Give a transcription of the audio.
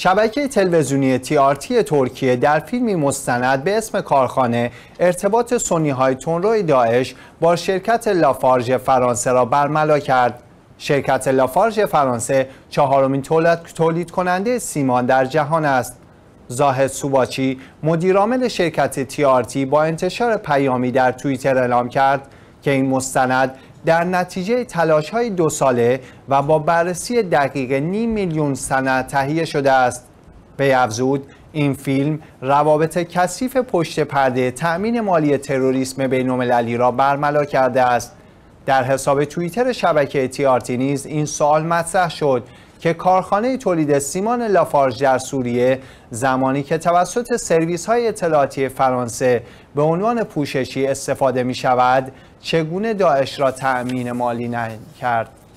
شبکه تلویزیونی تیارتی ترکیه در فیلمی مستند به اسم کارخانه ارتباط سونی های تنروی داعش با شرکت لافارژ فرانسه را برملا کرد. شرکت لافارژ فرانسه چهارمین تولید کننده سیمان در جهان است. زاهد سوباچی مدیرعامل شرکت تیارتی با انتشار پیامی در توییتر اعلام کرد که این مستند در نتیجه تلاش های دو ساله و با بررسی دقیق نیم میلیون سند تهیه شده است به افزود این فیلم روابط کثیف پشت پرده تأمین مالی تروریسم المللی را برملا کرده است در حساب توییتر شبکه تی نیز این سوال مطرح شد که کارخانه تولید سیمان لافارج در سوریه زمانی که توسط سرویس های اطلاعاتی فرانسه به عنوان پوششی استفاده می شود چگونه داعش را تأمین مالی نکرد